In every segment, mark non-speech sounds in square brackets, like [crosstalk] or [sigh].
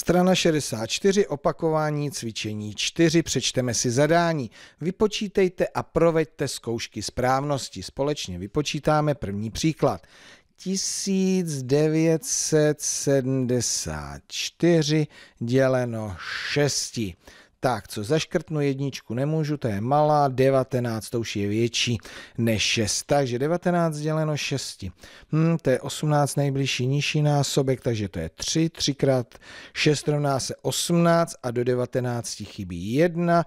Strana 64, opakování cvičení 4, přečteme si zadání. Vypočítejte a proveďte zkoušky správnosti. Společně vypočítáme první příklad. 1974 děleno 6. Tak, co zaškrtnu jedničku nemůžu, to je malá, 19, to už je větší než 6, takže 19 děleno 6. Hm, to je 18 nejbližší nižší násobek, takže to je 3, 3 krát 6 rovná se 18 a do 19 chybí 1.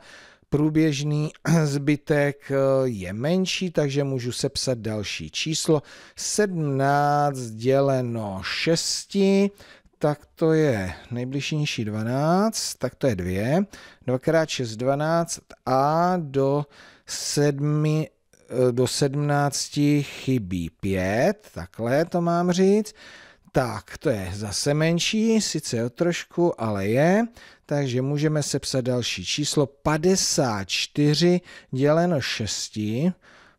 Průběžný [clears throat] zbytek eh, je menší, takže můžu sepsat další číslo. 17 děleno 6, tak to je nejbližší 12, tak to je 2, 2 x 6 12 a do 7 eh, do 17 chybí 5, takhle to mám říct. Tak, to je zase menší, sice o trošku, ale je, takže můžeme sepsat další číslo 54 děleno 6,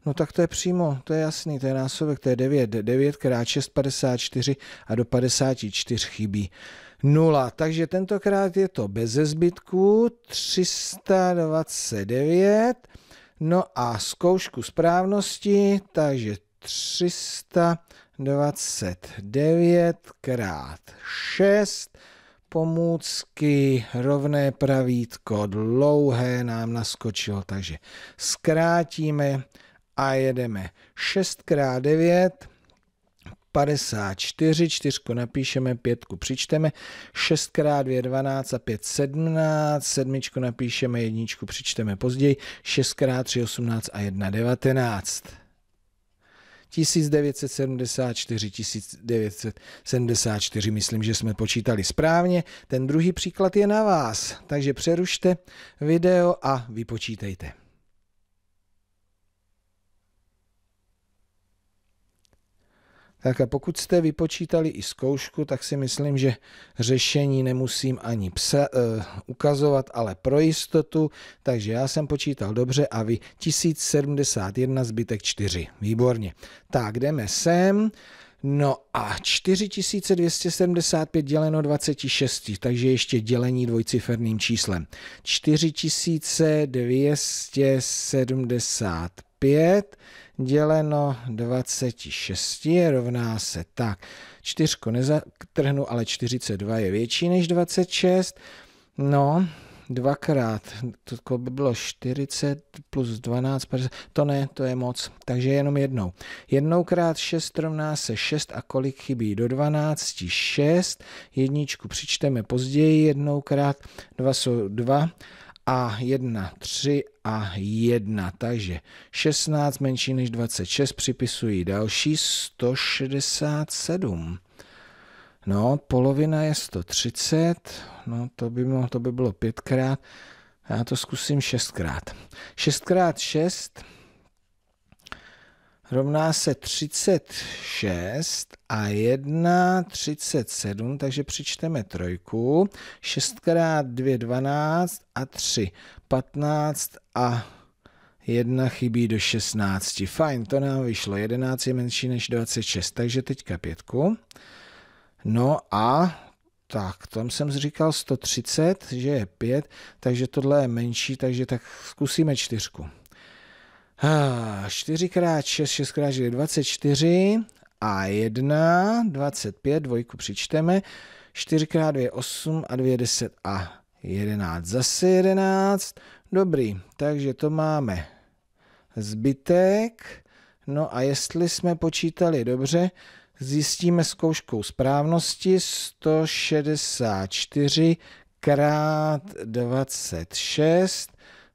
No tak to je přímo, to je jasný, to je násobek, to je 9, 9 krát 6, 54 a do 54 chybí 0. Takže tentokrát je to bez zbytku 329, no a zkoušku správnosti, takže 329 krát 6 pomůcky, rovné pravítko, dlouhé nám naskočilo, takže zkrátíme a jedeme 6x9, 54, čtyřku napíšeme, pětku přičteme, 6 x 2 12 a 5 17, sedmičku napíšeme, jedničku přičteme později, 6 x 3 18 a 1 19. 1974, 1974, myslím, že jsme počítali správně. Ten druhý příklad je na vás, takže přerušte video a vypočítejte. Tak a pokud jste vypočítali i zkoušku, tak si myslím, že řešení nemusím ani psa, uh, ukazovat, ale pro jistotu. Takže já jsem počítal dobře a vy 1071 zbytek 4. Výborně. Tak jdeme sem. No a 4275 děleno 26, takže ještě dělení dvojciferným číslem. 4275 5 děleno 26 je rovná se tak. Čtyřku nezatrhnu, ale 42 je větší než 26. No, dvakrát, to by bylo 40 plus 12, 50, to ne, to je moc, takže jenom jednou. Jednou krát 6 rovná se 6 a kolik chybí do 12, 6, jedničku přičteme později, jednou krát 2 jsou 2 a 1, 3 a 1. Takže 16 menší než 26 připisují další 167. No, polovina je 130, no to by, mohlo, to by bylo pětkrát, já to zkusím šestkrát. Šestkrát šest rovná se 36 a 1, 37, takže přičteme trojku. 6 krát 2, 12 a 3, 15 a 1 chybí do 16. Fajn, to nám vyšlo. 11 je menší než 26, takže teďka pětku. No a tak, tam jsem říkal 130, že je 5, takže tohle je menší, takže tak zkusíme čtyřku. 4x6, 6x6, 24 a 1, 25, dvojku přičteme, 4x2, 8 a 2, 10 a 11, zase 11, dobrý, takže to máme zbytek, no a jestli jsme počítali dobře, zjistíme zkouškou správnosti 164 krát 26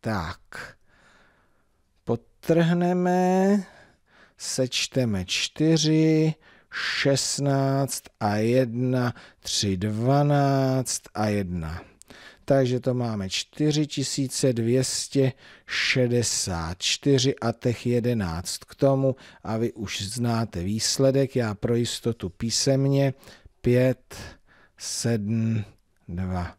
Tak, potrhneme, sečteme 4, 16 a 1, 3, 12 a 1. Takže to máme 4264 a těch 11 k tomu a vy už znáte výsledek. Já pro jistotu písemně 5, 7, 2.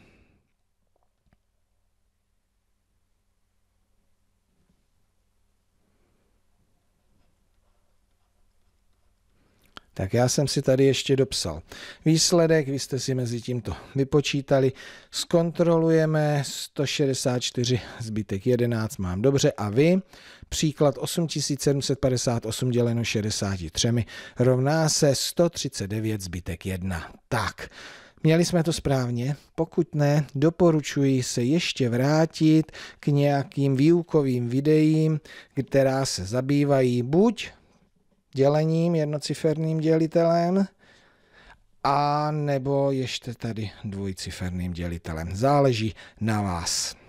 Tak já jsem si tady ještě dopsal výsledek, vy jste si mezi tím to vypočítali, zkontrolujeme 164, zbytek 11 mám dobře a vy příklad 8758 děleno 63 rovná se 139 zbytek 1. Tak, Měli jsme to správně? Pokud ne, doporučuji se ještě vrátit k nějakým výukovým videím, která se zabývají buď dělením, jednociferným dělitelem, a nebo ještě tady dvojciferným dělitelem. Záleží na vás.